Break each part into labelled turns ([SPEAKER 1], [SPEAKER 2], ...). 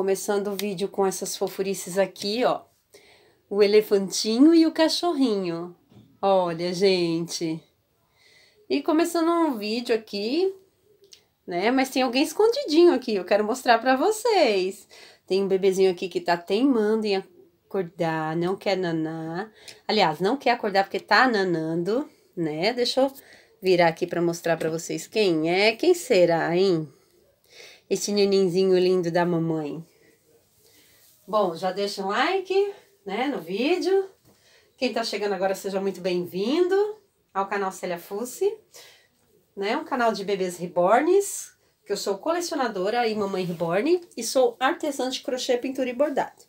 [SPEAKER 1] começando o vídeo com essas fofurices aqui, ó. O elefantinho e o cachorrinho. Olha, gente. E começando um vídeo aqui, né? Mas tem alguém escondidinho aqui, eu quero mostrar pra vocês. Tem um bebezinho aqui que tá teimando em acordar, não quer nanar. Aliás, não quer acordar porque tá nanando, né? Deixa eu virar aqui pra mostrar pra vocês quem é. Quem será, hein? Esse nenenzinho lindo da mamãe. Bom, já deixa um like né, no vídeo. Quem está chegando agora, seja muito bem-vindo ao canal Célia Fusse, né, um canal de bebês rebornes, que eu sou colecionadora e mamãe reborn e sou artesã de crochê, pintura e bordado.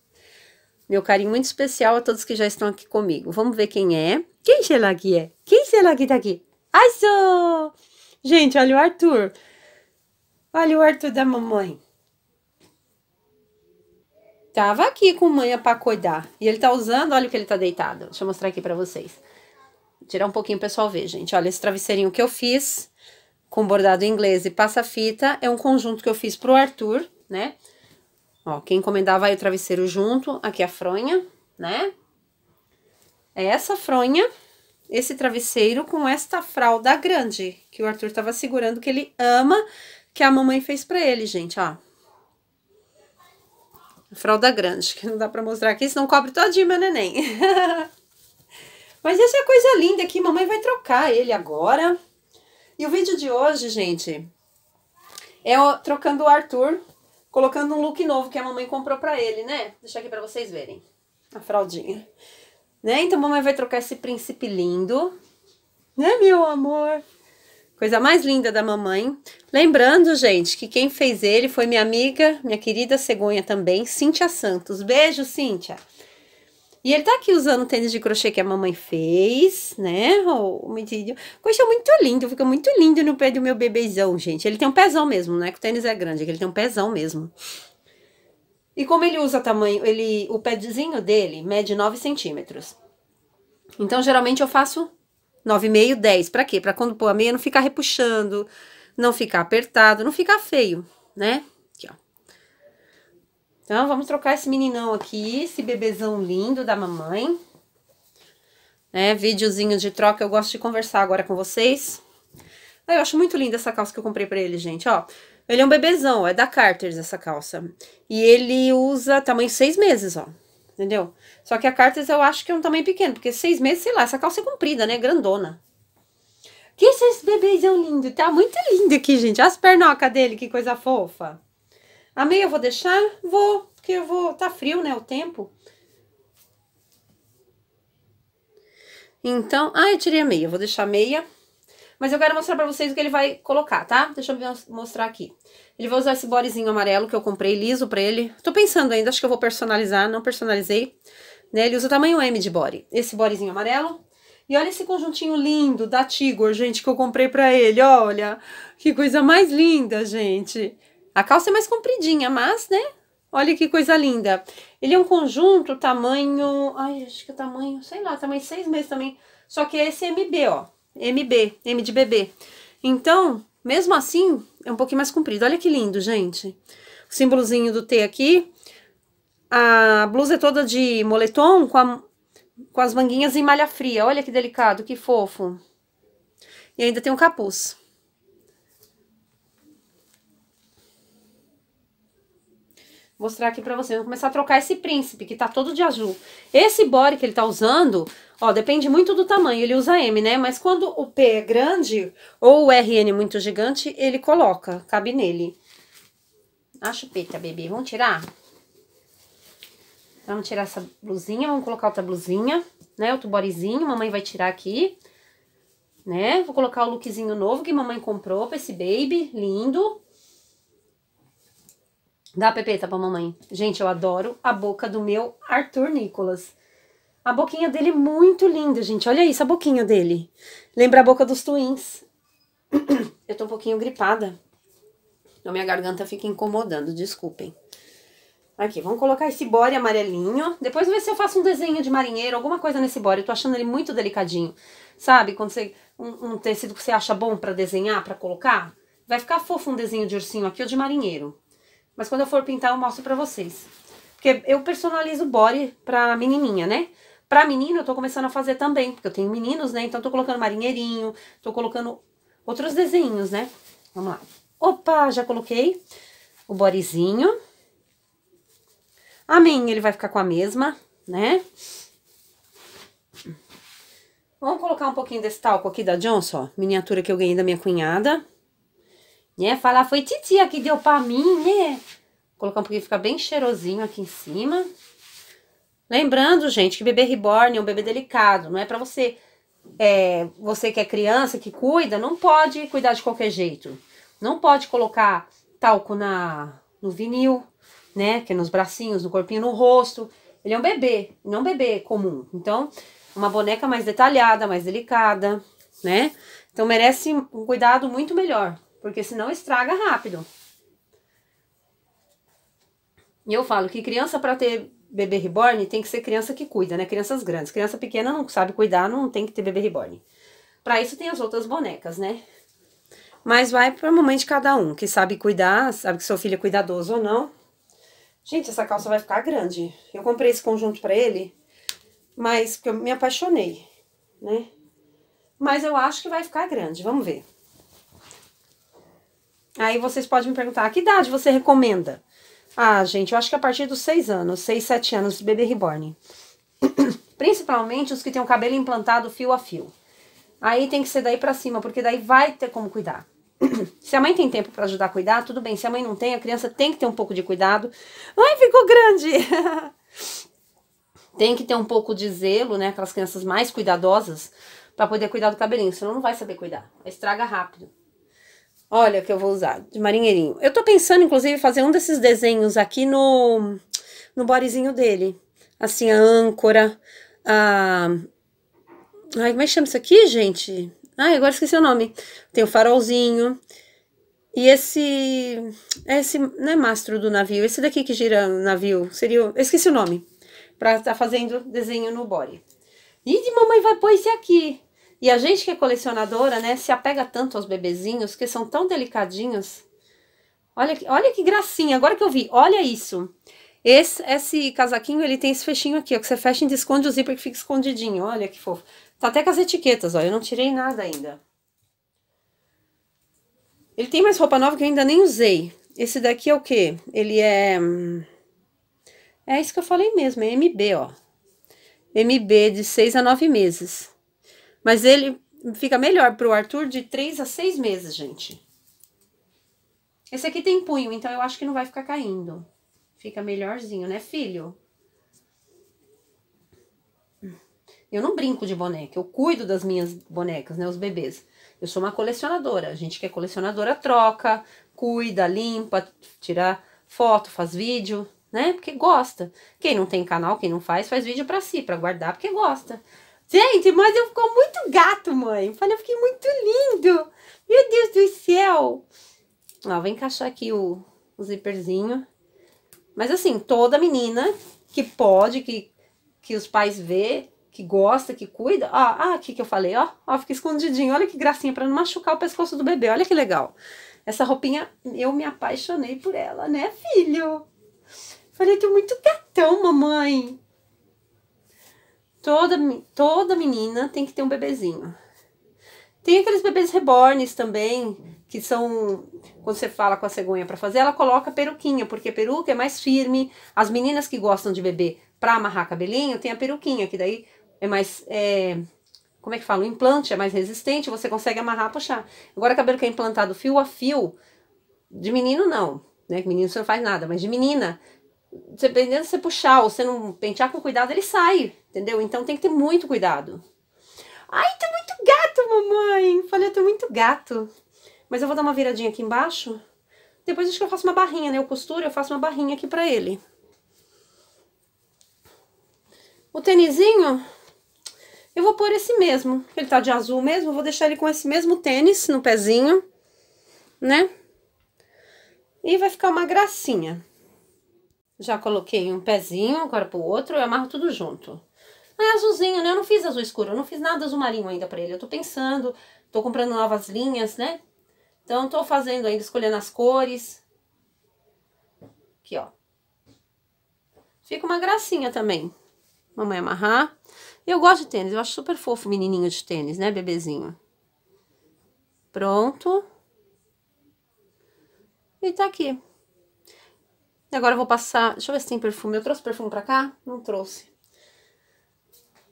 [SPEAKER 1] Meu carinho muito especial a todos que já estão aqui comigo. Vamos ver quem é. Quem será que é? Quem será que tá aqui? Ai, sou! Gente, olha o Arthur. Olha o Arthur da mamãe. Tava aqui com manha para cuidar. E ele tá usando, olha o que ele tá deitado. Deixa eu mostrar aqui para vocês. tirar um pouquinho o pessoal ver, gente. Olha, esse travesseirinho que eu fiz com bordado inglês e passa-fita é um conjunto que eu fiz pro Arthur, né? Ó, quem encomendava aí o travesseiro junto, aqui é a fronha, né? É essa fronha, esse travesseiro com esta fralda grande que o Arthur tava segurando, que ele ama, que a mamãe fez pra ele, gente, ó. Fralda grande, que não dá pra mostrar aqui, senão cobre todinho meu neném. Mas essa é a coisa linda aqui, mamãe vai trocar ele agora. E o vídeo de hoje, gente, é o, trocando o Arthur, colocando um look novo que a mamãe comprou pra ele, né? Deixa deixar aqui pra vocês verem a fraldinha. Né? Então, mamãe vai trocar esse príncipe lindo. Né, meu amor? Coisa mais linda da mamãe. Lembrando, gente, que quem fez ele foi minha amiga, minha querida cegonha também, Cíntia Santos. Beijo, Cíntia. E ele tá aqui usando o tênis de crochê que a mamãe fez, né? O medidinho. Coisa muito lindo, fica muito lindo no pé do meu bebezão, gente. Ele tem um pezão mesmo, não é que o tênis é grande, é que ele tem um pezão mesmo. E como ele usa tamanho, ele, o pezinho dele mede 9 centímetros. Então, geralmente eu faço 9,5, 10. Para quê? Para quando pôr a meia não ficar repuxando, não ficar apertado, não ficar feio, né? Aqui, ó. Então, vamos trocar esse meninão aqui, esse bebezão lindo da mamãe. Né? Videozinho de troca, eu gosto de conversar agora com vocês. eu acho muito linda essa calça que eu comprei pra ele, gente, ó. Ele é um bebezão, é da Carters essa calça. E ele usa tamanho seis meses, ó entendeu? Só que a Cartas eu acho que é um tamanho pequeno, porque seis meses, sei lá, essa calça é comprida, né? Grandona. Que esses bebezão lindo, tá muito lindo aqui, gente. Olha as pernocas dele, que coisa fofa. A meia eu vou deixar? Vou, porque eu vou, tá frio, né, o tempo. Então, ah, eu tirei a meia, vou deixar a meia. Mas eu quero mostrar pra vocês o que ele vai colocar, tá? Deixa eu mostrar aqui. Ele vai usar esse borezinho amarelo que eu comprei liso pra ele. Tô pensando ainda, acho que eu vou personalizar, não personalizei. Né? Ele usa tamanho M de body. Esse borezinho amarelo. E olha esse conjuntinho lindo da Tigor, gente, que eu comprei pra ele, olha. Que coisa mais linda, gente. A calça é mais compridinha, mas, né? Olha que coisa linda. Ele é um conjunto tamanho... Ai, acho que é tamanho... Sei lá, tamanho seis meses também. Só que é esse MB, ó. MB, M de bebê. Então, mesmo assim, é um pouquinho mais comprido. Olha que lindo, gente. O símbolozinho do T aqui. A blusa é toda de moletom com, a, com as manguinhas em malha fria. Olha que delicado, que fofo. E ainda tem um capuz. mostrar aqui pra vocês. Vou começar a trocar esse príncipe, que tá todo de azul. Esse body que ele tá usando, ó, depende muito do tamanho. Ele usa M, né? Mas quando o P é grande, ou o RN muito gigante, ele coloca, cabe nele. A chupeta, bebê. Vamos tirar? Vamos tirar essa blusinha, vamos colocar outra blusinha, né? Outro bodyzinho, mamãe vai tirar aqui, né? Vou colocar o lookzinho novo que mamãe comprou pra esse baby, lindo. Dá pepeta tá pra mamãe. Gente, eu adoro a boca do meu Arthur Nicolas. A boquinha dele é muito linda, gente. Olha isso, a boquinha dele. Lembra a boca dos twins. Eu tô um pouquinho gripada. Então minha garganta fica incomodando, desculpem. Aqui, vamos colocar esse bore amarelinho. Depois ver se eu faço um desenho de marinheiro, alguma coisa nesse bore. Eu tô achando ele muito delicadinho. Sabe, quando você... Um, um tecido que você acha bom pra desenhar, pra colocar. Vai ficar fofo um desenho de ursinho aqui ou de marinheiro. Mas quando eu for pintar, eu mostro pra vocês. Porque eu personalizo o body pra menininha, né? Pra menino, eu tô começando a fazer também, porque eu tenho meninos, né? Então, eu tô colocando marinheirinho, tô colocando outros desenhos, né? Vamos lá. Opa, já coloquei o bodyzinho. Amém, ele vai ficar com a mesma, né? Vamos colocar um pouquinho desse talco aqui da Johnson, ó, miniatura que eu ganhei da minha cunhada né? Falar, foi titia que deu pra mim, né? Colocar um pouquinho, fica bem cheirosinho aqui em cima. Lembrando, gente, que bebê reborn é um bebê delicado, não é para você... É, você que é criança, que cuida, não pode cuidar de qualquer jeito. Não pode colocar talco na, no vinil, né? Que é nos bracinhos, no corpinho, no rosto. Ele é um bebê, não é um bebê comum. Então, uma boneca mais detalhada, mais delicada, né? Então merece um cuidado muito melhor. Porque senão estraga rápido. E eu falo que criança para ter bebê reborn tem que ser criança que cuida, né? Crianças grandes. Criança pequena não sabe cuidar, não tem que ter bebê reborn. Para isso tem as outras bonecas, né? Mas vai pra mamãe de cada um, que sabe cuidar, sabe que seu filho é cuidadoso ou não. Gente, essa calça vai ficar grande. Eu comprei esse conjunto para ele, mas porque eu me apaixonei, né? Mas eu acho que vai ficar grande, vamos ver. Aí vocês podem me perguntar, a que idade você recomenda? Ah, gente, eu acho que a partir dos 6 anos, 6, 7 anos, bebê reborn. Principalmente os que têm o cabelo implantado fio a fio. Aí tem que ser daí pra cima, porque daí vai ter como cuidar. Se a mãe tem tempo para ajudar a cuidar, tudo bem. Se a mãe não tem, a criança tem que ter um pouco de cuidado. Ai, ficou grande! tem que ter um pouco de zelo, né? Aquelas crianças mais cuidadosas, para poder cuidar do cabelinho, senão não vai saber cuidar. Estraga rápido. Olha que eu vou usar, de marinheirinho. Eu tô pensando, inclusive, fazer um desses desenhos aqui no, no bodezinho dele. Assim, a âncora, a... Ai, como é que chama isso aqui, gente? Ai, agora esqueci o nome. Tem o farolzinho. E esse... Esse não é mastro do navio. Esse daqui que gira o navio. Seria... O, esqueci o nome. Pra estar tá fazendo desenho no body. Ih, de mamãe vai pôr esse aqui. E a gente que é colecionadora, né, se apega tanto aos bebezinhos, que são tão delicadinhos. Olha, olha que gracinha, agora que eu vi, olha isso. Esse, esse casaquinho, ele tem esse fechinho aqui, ó, que você fecha e esconde o zíper que fica escondidinho, olha que fofo. Tá até com as etiquetas, ó, eu não tirei nada ainda. Ele tem mais roupa nova que eu ainda nem usei. Esse daqui é o quê? Ele é... É isso que eu falei mesmo, é MB, ó. MB de 6 a 9 meses. Mas ele fica melhor para o Arthur de 3 a 6 meses, gente. Esse aqui tem punho, então eu acho que não vai ficar caindo. Fica melhorzinho, né, filho? Eu não brinco de boneca, eu cuido das minhas bonecas, né, os bebês. Eu sou uma colecionadora, a gente que é colecionadora troca, cuida, limpa, tira foto, faz vídeo, né? Porque gosta. Quem não tem canal, quem não faz, faz vídeo para si, para guardar, porque gosta. Gente, mas eu ficou muito gato, mãe. Eu falei, eu fiquei muito lindo. Meu Deus do céu. Ó, vou encaixar aqui o, o zíperzinho. Mas assim, toda menina que pode, que, que os pais vê, que gosta, que cuida. Ó, ah, aqui que eu falei, ó. Ó, fica escondidinho. Olha que gracinha, para não machucar o pescoço do bebê. Olha que legal. Essa roupinha, eu me apaixonei por ela, né, filho? Falei, tô muito gatão, mamãe. Toda, toda menina tem que ter um bebezinho. Tem aqueles bebês rebornes também, que são. Quando você fala com a cegonha para fazer, ela coloca peruquinha, porque peruca é mais firme. As meninas que gostam de beber para amarrar cabelinho tem a peruquinha, que daí é mais. É, como é que fala? O implante é mais resistente, você consegue amarrar, puxar. Agora, cabelo que é implantado fio a fio, de menino não, né? Menino você não faz nada, mas de menina, dependendo se você puxar ou você não pentear com cuidado, ele sai, entendeu? Então tem que ter muito cuidado. Ai, tô tá muito gato, mamãe! Falei, eu tô muito gato. Mas eu vou dar uma viradinha aqui embaixo. Depois acho que eu faço uma barrinha, né? Eu costuro, eu faço uma barrinha aqui pra ele. O tênisinho, eu vou pôr esse mesmo. Ele tá de azul mesmo, eu vou deixar ele com esse mesmo tênis no pezinho, né? E vai ficar uma gracinha. Já coloquei um pezinho, agora pro outro, eu amarro tudo junto. É azulzinho, né? Eu não fiz azul escuro, eu não fiz nada azul marinho ainda pra ele. Eu tô pensando, tô comprando novas linhas, né? Então, tô fazendo ainda, escolhendo as cores. Aqui, ó. Fica uma gracinha também. Mamãe amarrar. Eu gosto de tênis, eu acho super fofo menininho de tênis, né, bebezinho? Pronto. E tá aqui. E agora eu vou passar... Deixa eu ver se tem perfume. Eu trouxe perfume pra cá? Não trouxe.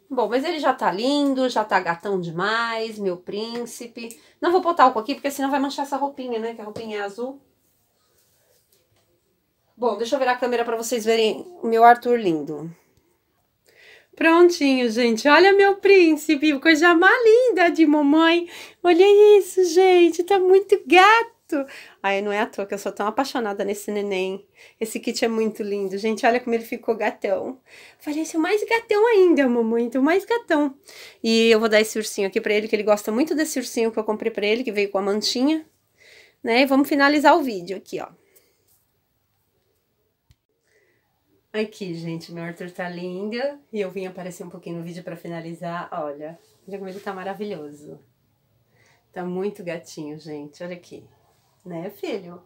[SPEAKER 1] Bom, mas ele já tá lindo, já tá gatão demais, meu príncipe. Não vou botar álcool aqui, porque senão vai manchar essa roupinha, né? Que a roupinha é azul. Bom, deixa eu virar a câmera pra vocês verem o meu Arthur lindo. Prontinho, gente. Olha meu príncipe, coisa mais linda de mamãe. Olha isso, gente. Tá muito gato. Aí não é à toa que eu sou tão apaixonada nesse neném. Esse kit é muito lindo, gente. Olha como ele ficou gatão. Falei, esse é o mais gatão ainda, mamãe. Então, mais gatão. E eu vou dar esse ursinho aqui pra ele, que ele gosta muito desse ursinho que eu comprei pra ele, que veio com a mantinha. Né? E vamos finalizar o vídeo aqui, ó. Aqui, gente, meu Arthur tá lindo. E eu vim aparecer um pouquinho no vídeo pra finalizar. Olha, olha como ele tá maravilhoso. Tá muito gatinho, gente. Olha aqui né, filho?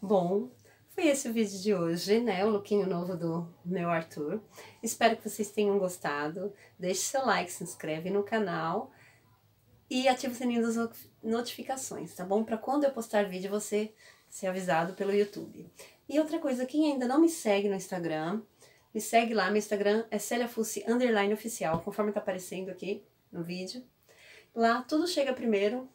[SPEAKER 1] Bom, foi esse o vídeo de hoje, né? O lookinho novo do meu Arthur. Espero que vocês tenham gostado. Deixe seu like, se inscreve no canal e ative o sininho das notificações, tá bom? Para quando eu postar vídeo você ser avisado pelo YouTube. E outra coisa, quem ainda não me segue no Instagram, me segue lá, meu Instagram é celiafusse underline oficial, conforme tá aparecendo aqui no vídeo. Lá tudo chega primeiro,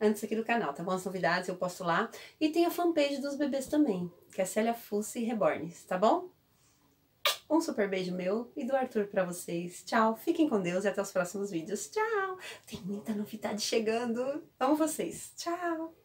[SPEAKER 1] antes aqui do canal, tá bom? As novidades eu posto lá. E tem a fanpage dos bebês também, que é Célia Fusse Rebornes, tá bom? Um super beijo meu e do Arthur para vocês. Tchau, fiquem com Deus e até os próximos vídeos. Tchau! Tem muita novidade chegando. Amo vocês. Tchau!